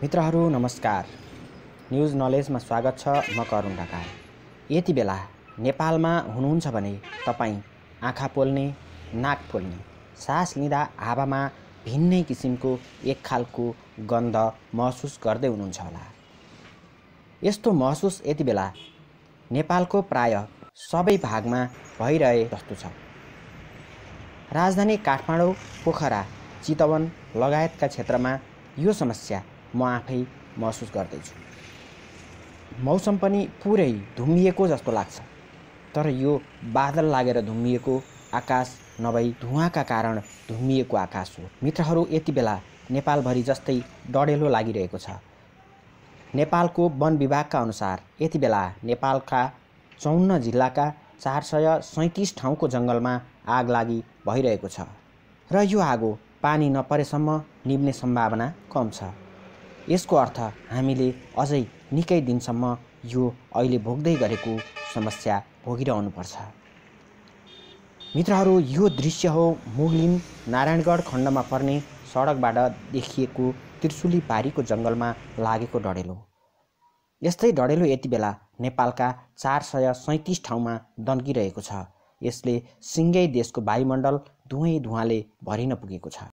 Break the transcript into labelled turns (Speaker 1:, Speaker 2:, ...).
Speaker 1: मित्रहरू नमस्कार न्युज नलेजमा स्वागत छ म करुण ढकाल यति बेला नेपालमा हुनुहुन्छ भने तपाईँ आँखा पोल्ने नाक पोल्ने सास लिँदा हावामा भिन्नै किसिमको एक खालको गन्ध महसुस गर्दै हुनुहुन्छ होला यस्तो महसुस यति बेला नेपालको प्राय सबै भागमा भइरहे जस्तो छ राजधानी काठमाडौँ पोखरा चितवन लगायतका क्षेत्रमा यो समस्या म आफै महसुस गर्दैछु मौसम पनि पुरै धुमिएको जस्तो लाग्छ तर यो बादल लागेर धुमिएको आकाश नभई धुवाका कारण धुमिएको आकाश हो मित्रहरू यति बेला नेपालभरि जस्तै डडेलो लागिरहेको छ नेपालको वन विभागका अनुसार यति बेला नेपालका चौन्न जिल्लाका चार सय सैँतिस ठाउँको जङ्गलमा आग लागि भइरहेको छ र यो आगो पानी नपरेसम्म निम्ने सम्भावना कम छ यसको अर्थ हामीले अझै निकै दिनसम्म यो अहिले भोग्दै गरेको समस्या भोगिरहनुपर्छ मित्रहरू यो दृश्य हो मुगलिन नारायणगढ खण्डमा पर्ने सडकबाट देखिएको त्रिशुली पारीको जङ्गलमा लागेको डढेलो यस्तै डढेलो यति बेला नेपालका चार सय सैँतिस ठाउँमा दन्किरहेको छ यसले सिँगै देशको वायुमण्डल धुवै धुवाँले भरिन पुगेको छ